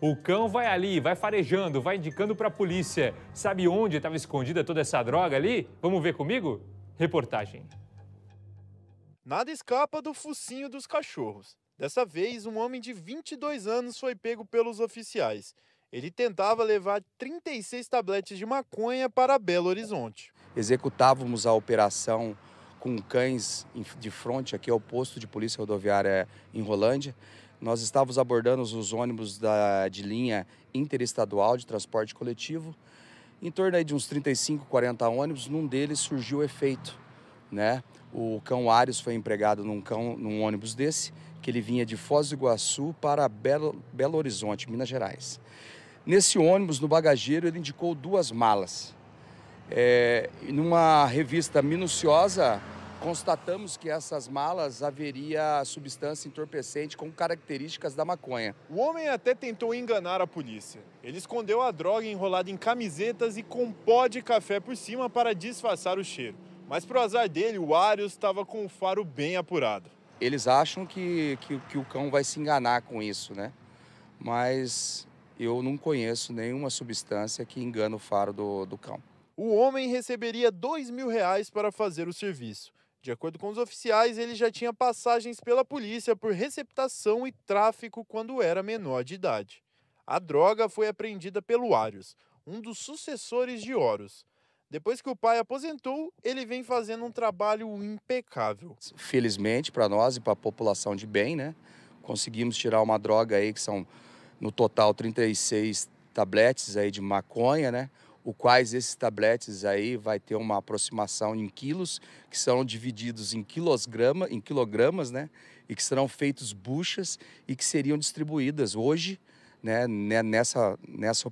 O cão vai ali, vai farejando, vai indicando para a polícia. Sabe onde estava escondida toda essa droga ali? Vamos ver comigo? Reportagem. Nada escapa do focinho dos cachorros. Dessa vez, um homem de 22 anos foi pego pelos oficiais. Ele tentava levar 36 tabletes de maconha para Belo Horizonte. Executávamos a operação com cães de frente aqui ao posto de polícia rodoviária em Rolândia nós estávamos abordando os ônibus da, de linha interestadual de transporte coletivo, em torno de uns 35, 40 ônibus, num deles surgiu o efeito. Né? O cão Ares foi empregado num, cão, num ônibus desse, que ele vinha de Foz do Iguaçu para Belo, Belo Horizonte, Minas Gerais. Nesse ônibus, no bagageiro, ele indicou duas malas. É, numa revista minuciosa, constatamos que essas malas haveria substância entorpecente com características da maconha. O homem até tentou enganar a polícia. Ele escondeu a droga enrolada em camisetas e com pó de café por cima para disfarçar o cheiro. Mas pro azar dele, o Arius estava com o faro bem apurado. Eles acham que, que, que o cão vai se enganar com isso, né? Mas eu não conheço nenhuma substância que engana o faro do, do cão. O homem receberia dois mil reais para fazer o serviço. De acordo com os oficiais, ele já tinha passagens pela polícia por receptação e tráfico quando era menor de idade. A droga foi apreendida pelo Arius, um dos sucessores de Horus. Depois que o pai aposentou, ele vem fazendo um trabalho impecável. Felizmente para nós e para a população de bem, né? Conseguimos tirar uma droga aí que são no total 36 tabletes aí de maconha, né? o quais esses tabletes aí vai ter uma aproximação em quilos, que são divididos em quilograma, em quilogramas, né? E que serão feitos buchas e que seriam distribuídas hoje, né? né nessa nessa